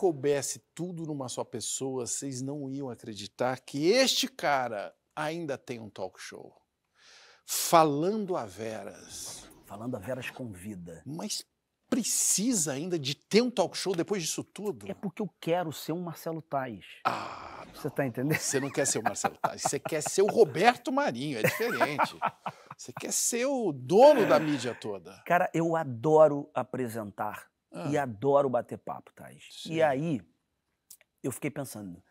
coubesse tudo numa só pessoa, vocês não iam acreditar que este cara ainda tem um talk show. Falando a Veras. Falando a Veras com vida. Mas precisa ainda de ter um talk show depois disso tudo? É porque eu quero ser um Marcelo Tais. Ah, Você tá entendendo? Você não quer ser o Marcelo Tais, você quer ser o Roberto Marinho, é diferente. Você quer ser o dono da mídia toda. Cara, eu adoro apresentar ah. E adoro bater papo, Thais. E aí, eu fiquei pensando,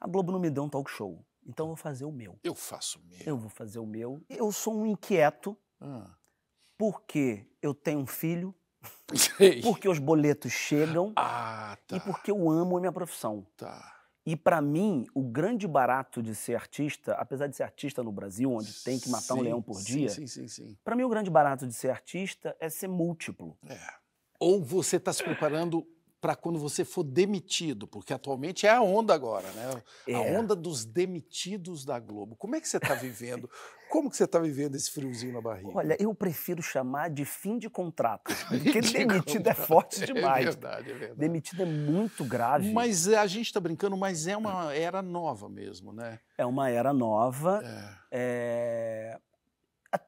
a Globo não me deu um talk show, então eu vou fazer o meu. Eu faço o meu. Eu vou fazer o meu. Eu sou um inquieto, ah. porque eu tenho um filho, porque os boletos chegam ah, tá. e porque eu amo a minha profissão. Tá. E para mim, o grande barato de ser artista, apesar de ser artista no Brasil, onde tem que matar sim, um leão por dia, para mim o grande barato de ser artista é ser múltiplo. É. Ou você está se preparando para quando você for demitido, porque atualmente é a onda agora, né? É. A onda dos demitidos da Globo. Como é que você está vivendo? Como que você está vivendo esse friozinho na barriga? Olha, eu prefiro chamar de fim de contrato, porque de demitido é contrato. é forte demais. É verdade, é verdade. Demitido é muito grave. Mas eh, a gente está brincando, mas é uma era nova mesmo, né? É uma era nova. É. É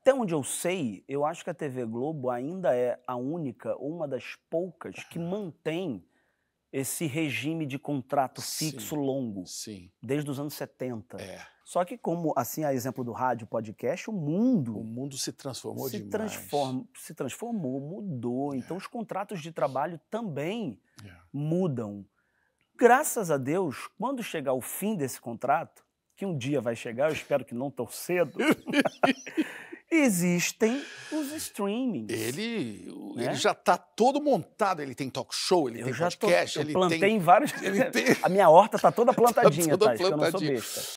até onde eu sei, eu acho que a TV Globo ainda é a única, uma das poucas, que mantém esse regime de contrato fixo sim, longo. Sim. Desde os anos 70. É. Só que, como assim, a exemplo do rádio, podcast, o mundo. O mundo se transformou se demais. se transformou, mudou. É. Então, os contratos de trabalho também é. mudam. Graças a Deus, quando chegar o fim desse contrato, que um dia vai chegar, eu espero que não tão cedo. existem os streamings. Ele, né? ele já está todo montado. Ele tem talk show, ele eu tem podcast. Tô, eu ele plantei tem, em vários. Ele tem... A minha horta está toda plantadinha, tá toda tá plantadinha. eu não sou besta.